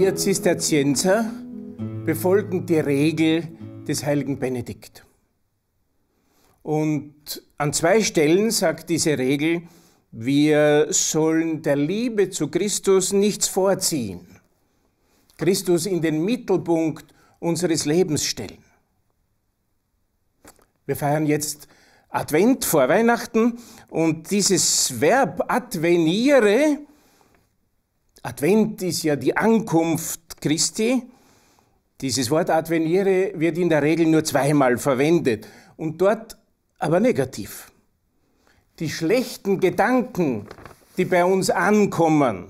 Wir Zisterzienser befolgen die Regel des heiligen Benedikt. Und an zwei Stellen sagt diese Regel, wir sollen der Liebe zu Christus nichts vorziehen. Christus in den Mittelpunkt unseres Lebens stellen. Wir feiern jetzt Advent vor Weihnachten und dieses Verb adveniere Advent ist ja die Ankunft Christi. Dieses Wort adveniere wird in der Regel nur zweimal verwendet und dort aber negativ. Die schlechten Gedanken, die bei uns ankommen,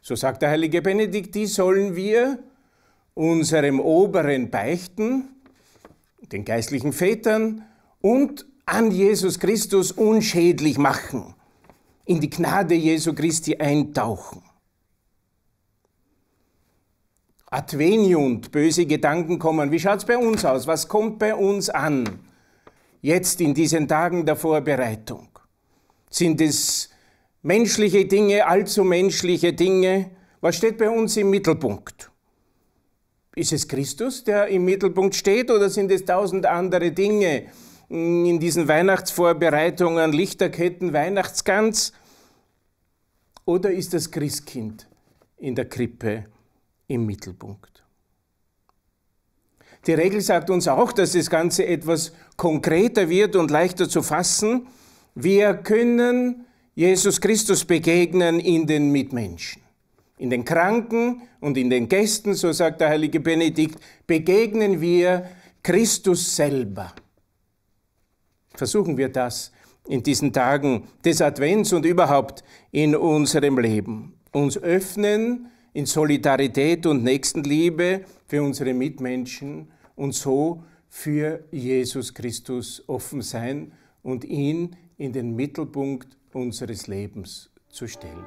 so sagt der heilige Benedikt, die sollen wir unserem oberen Beichten, den geistlichen Vätern und an Jesus Christus unschädlich machen, in die Gnade Jesu Christi eintauchen. Adveniunt, böse Gedanken kommen. Wie schaut's bei uns aus? Was kommt bei uns an? Jetzt in diesen Tagen der Vorbereitung. Sind es menschliche Dinge, allzu menschliche Dinge? Was steht bei uns im Mittelpunkt? Ist es Christus, der im Mittelpunkt steht, oder sind es tausend andere Dinge in diesen Weihnachtsvorbereitungen, Lichterketten, Weihnachtsgans? Oder ist das Christkind in der Krippe im Mittelpunkt. Die Regel sagt uns auch, dass das Ganze etwas konkreter wird und leichter zu fassen. Wir können Jesus Christus begegnen in den Mitmenschen, in den Kranken und in den Gästen, so sagt der heilige Benedikt, begegnen wir Christus selber. Versuchen wir das in diesen Tagen des Advents und überhaupt in unserem Leben. Uns öffnen in Solidarität und Nächstenliebe für unsere Mitmenschen und so für Jesus Christus offen sein und ihn in den Mittelpunkt unseres Lebens zu stellen.